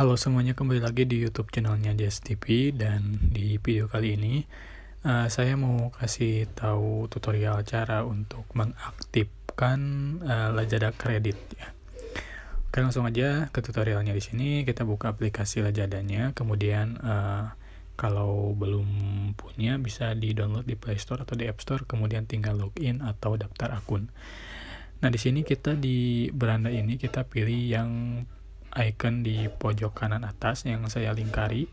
Halo semuanya, kembali lagi di YouTube channelnya Jazz TV dan di video kali ini uh, saya mau kasih tahu tutorial cara untuk mengaktifkan uh, Lazada kredit ya. Oke langsung aja ke tutorialnya di sini kita buka aplikasi Lazadanya, kemudian uh, kalau belum punya bisa di download di Play Store atau di App Store, kemudian tinggal login atau daftar akun. Nah di sini kita di beranda ini kita pilih yang icon di pojok kanan atas yang saya lingkari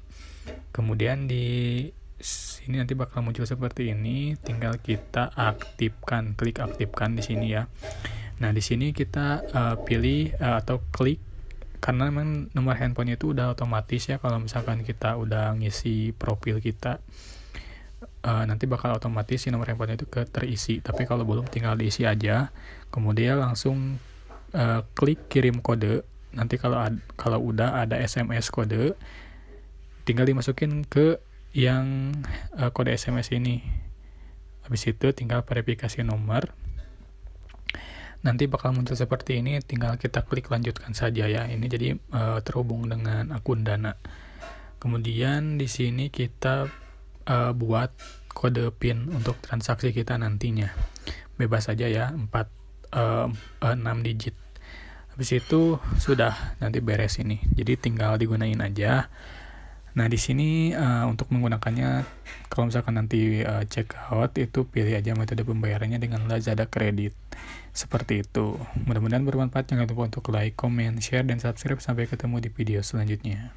kemudian di sini nanti bakal muncul seperti ini tinggal kita aktifkan klik aktifkan di sini ya nah di sini kita uh, pilih uh, atau klik karena memang nomor handphonenya itu udah otomatis ya kalau misalkan kita udah ngisi profil kita uh, nanti bakal otomatis si nomor handphonenya itu ke terisi tapi kalau belum tinggal diisi aja kemudian langsung uh, klik kirim kode nanti kalau kalau udah ada SMS kode tinggal dimasukin ke yang uh, kode SMS ini habis itu tinggal verifikasi nomor nanti bakal muncul seperti ini tinggal kita klik lanjutkan saja ya ini jadi uh, terhubung dengan akun dana kemudian di sini kita uh, buat kode PIN untuk transaksi kita nantinya bebas saja ya 4 uh, 6 digit habis itu sudah nanti beres ini jadi tinggal digunain aja nah di sini uh, untuk menggunakannya kalau misalkan nanti uh, check out itu pilih aja metode pembayarannya dengan Lazada kredit seperti itu mudah-mudahan bermanfaat jangan lupa untuk like comment share dan subscribe sampai ketemu di video selanjutnya